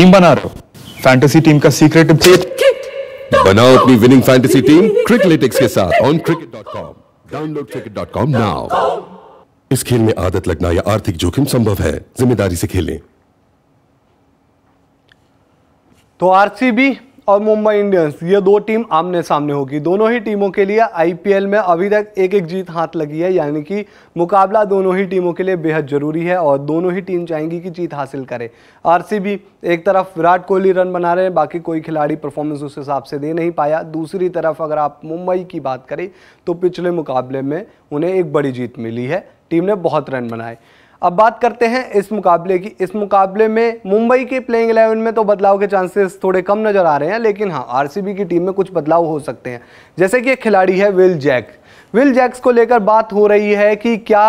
team बना रहे हो फैंटेसी टीम का सीक्रेट बनाओ अपनी विनिंग फैंटेसी टीम क्रिकलेटिक्स के साथ on cricket dot com download cricket dot com now इस खेल में आदत लगना या आर्थिक जोखिम संभव है जिम्मेदारी से खेलें तो आरसीबी और मुंबई इंडियंस ये दो टीम आमने सामने होगी दोनों ही टीमों के लिए आईपीएल में अभी तक एक एक जीत हाथ लगी है यानी कि मुकाबला दोनों ही टीमों के लिए बेहद ज़रूरी है और दोनों ही टीम चाहेंगी कि जीत हासिल करे आर एक तरफ विराट कोहली रन बना रहे हैं बाकी कोई खिलाड़ी परफॉर्मेंस उस हिसाब से दे नहीं पाया दूसरी तरफ अगर आप मुंबई की बात करें तो पिछले मुकाबले में उन्हें एक बड़ी जीत मिली है टीम ने बहुत रन बनाए अब बात करते हैं इस मुकाबले की इस मुकाबले में मुंबई के प्लेइंग इलेवन में तो बदलाव के चांसेस थोड़े कम नज़र आ रहे हैं लेकिन हाँ आरसीबी की टीम में कुछ बदलाव हो सकते हैं जैसे कि एक खिलाड़ी है विल जैक विल जैक्स को लेकर बात हो रही है कि क्या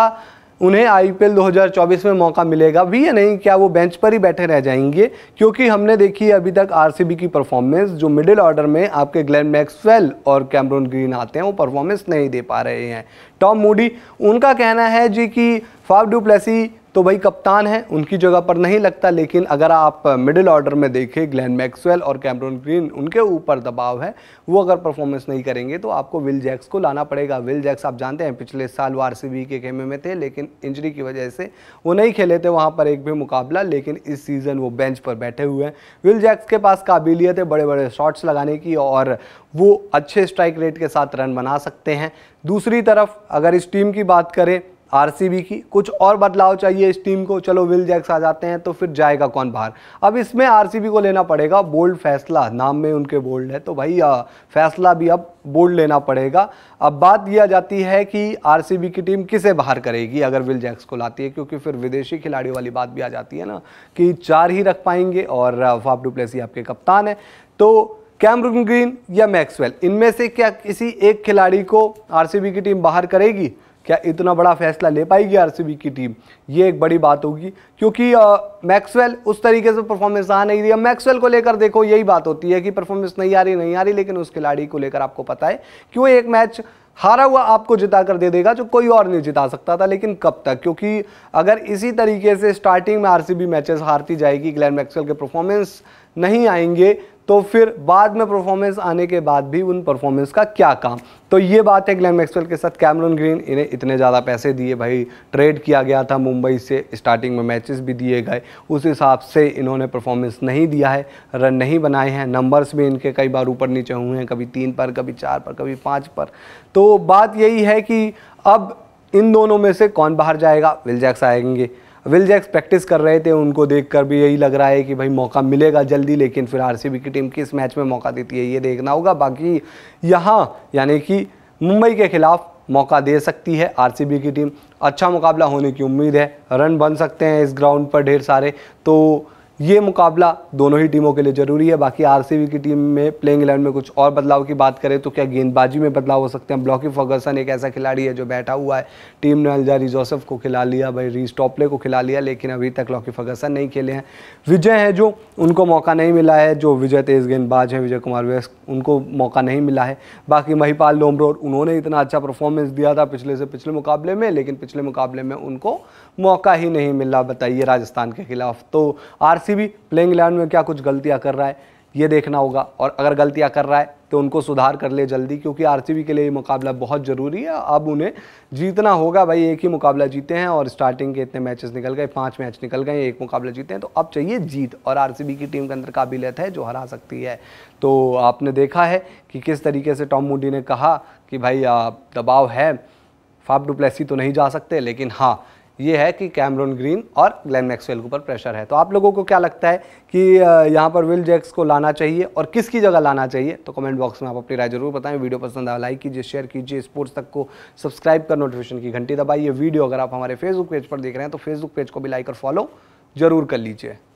उन्हें आईपीएल 2024 में मौका मिलेगा भी या नहीं क्या वो बेंच पर ही बैठे रह जाएंगे क्योंकि हमने देखी है अभी तक आरसीबी की परफॉर्मेंस जो मिडिल ऑर्डर में आपके ग्लेन मैक्सवेल और कैमरून ग्रीन आते हैं वो परफॉर्मेंस नहीं दे पा रहे हैं टॉम मूडी उनका कहना है जी कि फाफ डुप्लेसी तो वही कप्तान हैं उनकी जगह पर नहीं लगता लेकिन अगर आप मिडिल ऑर्डर में देखें ग्लैन मैक्सवेल और कैमरून ग्रीन उनके ऊपर दबाव है वो अगर परफॉर्मेंस नहीं करेंगे तो आपको विल जैक्स को लाना पड़ेगा विल जैक्स आप जानते हैं पिछले साल वो आर के खेमे में थे लेकिन इंजरी की वजह से वो नहीं खेले थे वहाँ पर एक भी मुकाबला लेकिन इस सीज़न वो बेंच पर बैठे हुए हैं विल जैक्स के पास काबिलियत है बड़े बड़े शॉट्स लगाने की और वो अच्छे स्ट्राइक रेट के साथ रन बना सकते हैं दूसरी तरफ अगर इस टीम की बात करें आरसीबी की कुछ और बदलाव चाहिए इस टीम को चलो विल जैक्स आ जाते हैं तो फिर जाएगा कौन बाहर अब इसमें आरसीबी को लेना पड़ेगा बोल्ड फैसला नाम में उनके बोल्ड है तो भाई आ, फैसला भी अब बोल्ड लेना पड़ेगा अब बात यह आ जाती है कि आरसीबी की टीम किसे बाहर करेगी अगर विल जैक्स को लाती है क्योंकि फिर विदेशी खिलाड़ियों वाली बात भी आ जाती है ना कि चार ही रख पाएंगे और फाफ डुप्लेसी आपके कप्तान है तो कैमरून ग्रीन या मैक्सवेल इनमें से क्या किसी एक खिलाड़ी को आरसीबी की टीम बाहर करेगी क्या इतना बड़ा फैसला ले पाएगी आरसीबी की टीम ये एक बड़ी बात होगी क्योंकि मैक्सवेल उस तरीके से परफॉर्मेंस आ नहीं रही है मैक्सवेल को लेकर देखो यही बात होती है कि परफॉर्मेंस नहीं आ रही नहीं आ रही लेकिन उस खिलाड़ी को लेकर आपको पता है कि वो एक मैच हारा हुआ आपको जिता कर दे देगा जो कोई और नहीं जिता सकता था लेकिन कब तक क्योंकि अगर इसी तरीके से स्टार्टिंग में आरसीबी मैचेस हारती जाएगी ग्लैन मैक्सवेल के परफॉर्मेंस नहीं आएंगे तो फिर बाद में परफॉर्मेंस आने के बाद भी उन परफॉर्मेंस का क्या काम तो ये बात है ग्लैन मैक्सवेल के साथ कैमरून ग्रीन इन्हें इतने ज़्यादा पैसे दिए भाई ट्रेड किया गया था मुंबई से स्टार्टिंग में मैचेस भी दिए गए उस हिसाब से इन्होंने परफॉर्मेंस नहीं दिया है रन नहीं बनाए हैं नंबर्स भी इनके कई बार ऊपर नीचे हुए हैं कभी तीन पर कभी चार पर कभी पाँच पर तो बात यही है कि अब इन दोनों में से कौन बाहर जाएगा विलजैक्स आएंगे विल जैक्स प्रैक्टिस कर रहे थे उनको देखकर भी यही लग रहा है कि भाई मौका मिलेगा जल्दी लेकिन फिर आरसीबी की टीम किस मैच में मौका देती है ये देखना होगा बाकी यहाँ यानी कि मुंबई के खिलाफ मौका दे सकती है आरसीबी की टीम अच्छा मुकाबला होने की उम्मीद है रन बन सकते हैं इस ग्राउंड पर ढेर सारे तो ये मुकाबला दोनों ही टीमों के लिए ज़रूरी है बाकी आरसीबी की टीम में प्लेइंग इलेवन में कुछ और बदलाव की बात करें तो क्या गेंदबाजी में बदलाव हो सकते हैं ब्लॉकी फर्गसन एक ऐसा खिलाड़ी है जो बैठा हुआ है टीम ने अलजा जोसेफ को खिला लिया भाई रीस टॉपले को खिला लिया लेकिन अभी तक लॉकी फर्गसन नहीं खेले हैं विजय है जो उनको मौका नहीं मिला है जो विजय तेज गेंदबाज हैं विजय कुमार वेस्ट उनको मौका नहीं मिला है बाकी महिपाल लोमरोर उन्होंने इतना अच्छा परफॉर्मेंस दिया था पिछले से पिछले मुकाबले में लेकिन पिछले मुकाबले में उनको मौका ही नहीं मिला बताइए राजस्थान के खिलाफ तो आर आरसीबी प्लेइंग इलेवन में क्या कुछ गलतियां कर रहा है ये देखना होगा और अगर गलतियां कर रहा है तो उनको सुधार कर ले जल्दी क्योंकि आरसीबी के लिए ये मुकाबला बहुत ज़रूरी है अब उन्हें जीतना होगा भाई एक ही मुकाबला जीते हैं और स्टार्टिंग के इतने मैचेस निकल गए पांच मैच निकल गए एक मुकाबला जीते हैं तो अब चाहिए जीत और आरसीबी की टीम के अंदर काबिलियत है जो हरा सकती है तो आपने देखा है कि किस तरीके से टॉम मूडी ने कहा कि भाई दबाव है फाफ डुप्लेसी तो नहीं जा सकते लेकिन हाँ ये है कि कैमरोन ग्रीन और ग्लैन मैक्सवेल के ऊपर प्रेशर है तो आप लोगों को क्या लगता है कि यहाँ पर विल जैक्स को लाना चाहिए और किसकी जगह लाना चाहिए तो कमेंट बॉक्स में आप अपनी राय जरूर बताएं वीडियो पसंद आया लाइक कीजिए शेयर कीजिए स्पोर्ट्स तक को सब्सक्राइब कर नोटिफिकेशन की घंटी दबाइए वीडियो अगर आप हमारे फेसबुक पेज पर देख रहे हैं तो फेसबुक पेज को भी लाइक और फॉलो जरूर कर लीजिए